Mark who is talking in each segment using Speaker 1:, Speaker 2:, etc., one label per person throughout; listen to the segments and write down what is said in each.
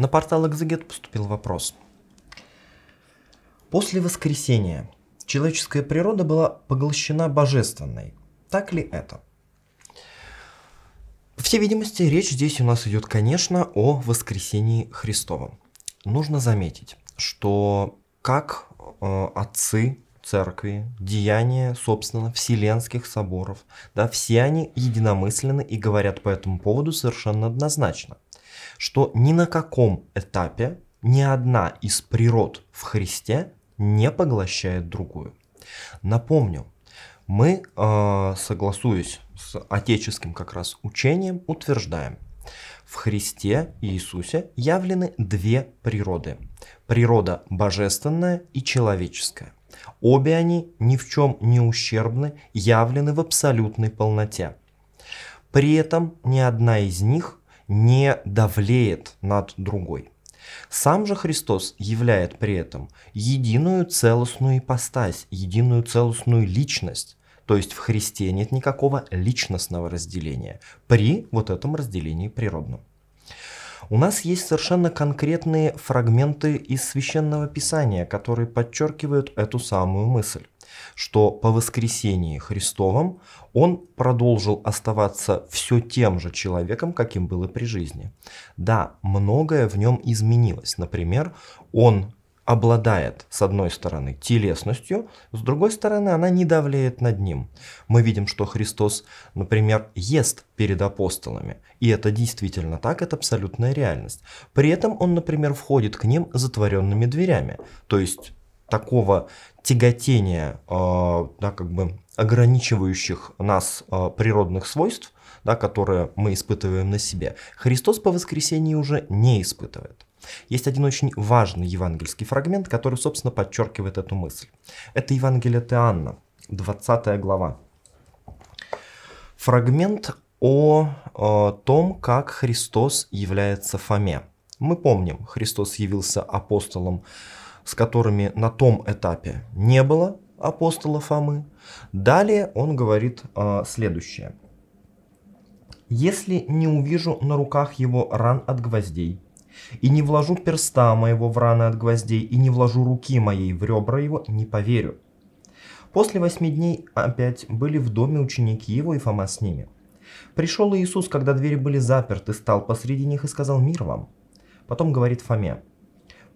Speaker 1: На портал Экзегет поступил вопрос. После воскресения человеческая природа была поглощена божественной. Так ли это? По всей видимости, речь здесь у нас идет, конечно, о воскресении Христовом. Нужно заметить, что как э, отцы церкви, деяния, собственно, вселенских соборов, да, все они единомысленны и говорят по этому поводу совершенно однозначно, что ни на каком этапе ни одна из природ в Христе не поглощает другую. Напомню, мы, э, согласуясь с отеческим как раз учением, утверждаем, в Христе Иисусе явлены две природы. Природа божественная и человеческая. Обе они ни в чем не ущербны, явлены в абсолютной полноте. При этом ни одна из них не давлеет над другой. Сам же Христос являет при этом единую целостную ипостась, единую целостную личность. То есть в Христе нет никакого личностного разделения при вот этом разделении природном. У нас есть совершенно конкретные фрагменты из священного писания, которые подчеркивают эту самую мысль что по воскресении Христовом он продолжил оставаться все тем же человеком, каким был и при жизни. Да, многое в нем изменилось. Например, он обладает, с одной стороны, телесностью, с другой стороны, она не давляет над ним. Мы видим, что Христос, например, ест перед апостолами. И это действительно так, это абсолютная реальность. При этом он, например, входит к ним затворенными дверями. То есть такого тяготения, э, да, как бы ограничивающих нас э, природных свойств, да, которое мы испытываем на себе, Христос по воскресении уже не испытывает. Есть один очень важный евангельский фрагмент, который, собственно, подчеркивает эту мысль. Это Евангелие Теанна, 20 глава. Фрагмент о, о э, том, как Христос является Фоме. Мы помним, Христос явился апостолом, с которыми на том этапе не было апостола Фомы. Далее он говорит э, следующее – если не увижу на руках его ран от гвоздей, и не вложу перста моего в раны от гвоздей, и не вложу руки моей в ребра его, не поверю. После восьми дней опять были в доме ученики его и Фома с ними. Пришел Иисус, когда двери были заперты, стал посреди них и сказал «Мир вам». Потом говорит Фоме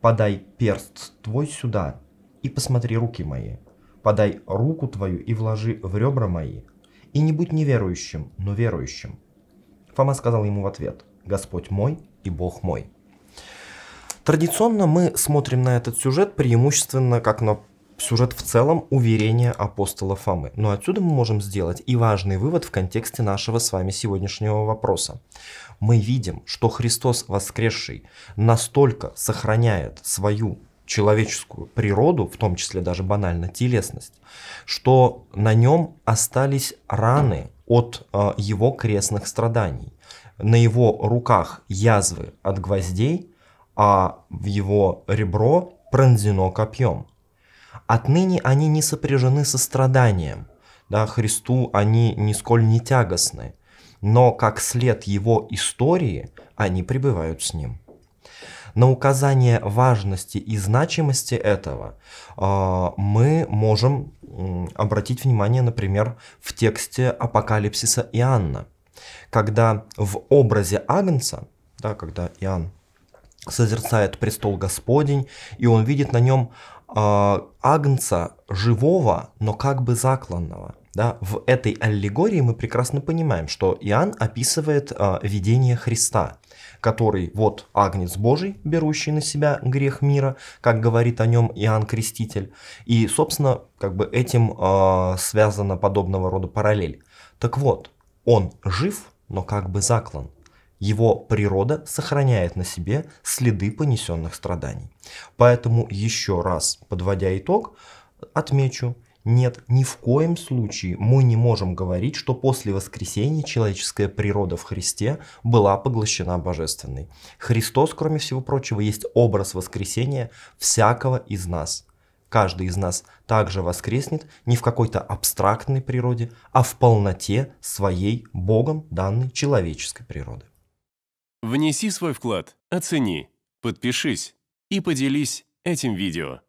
Speaker 1: «Подай перст твой сюда и посмотри руки мои, подай руку твою и вложи в ребра мои, и не будь неверующим, но верующим». Фома сказал ему в ответ «Господь мой и Бог мой». Традиционно мы смотрим на этот сюжет преимущественно как на сюжет в целом уверения апостола Фомы. Но отсюда мы можем сделать и важный вывод в контексте нашего с вами сегодняшнего вопроса. Мы видим, что Христос воскресший настолько сохраняет свою человеческую природу, в том числе даже банально телесность, что на нем остались раны от а, его крестных страданий. На его руках язвы от гвоздей, а в его ребро пронзено копьем. Отныне они не сопряжены со страданием, да, Христу они нисколь не тягостны, но как след его истории они пребывают с ним на указание важности и значимости этого а, мы можем обратить внимание, например, в тексте Апокалипсиса Иоанна, когда в образе Агнца, да, когда Иоанн созерцает престол Господень, и он видит на нем а, агнца живого, но как бы закланного – да, в этой аллегории мы прекрасно понимаем, что Иоанн описывает а, видение Христа, который вот агнец Божий, берущий на себя грех мира, как говорит о нем Иоанн Креститель. И, собственно, как бы этим а, связана подобного рода параллель. Так вот, он жив, но как бы заклан. Его природа сохраняет на себе следы понесенных страданий. Поэтому еще раз, подводя итог, отмечу, нет, ни в коем случае мы не можем говорить, что после воскресения человеческая природа в Христе была поглощена божественной. Христос, кроме всего прочего, есть образ воскресения всякого из нас. Каждый из нас также воскреснет не в какой-то абстрактной природе, а в полноте своей Богом данной человеческой природы. Внеси свой вклад, оцени, подпишись и поделись этим видео.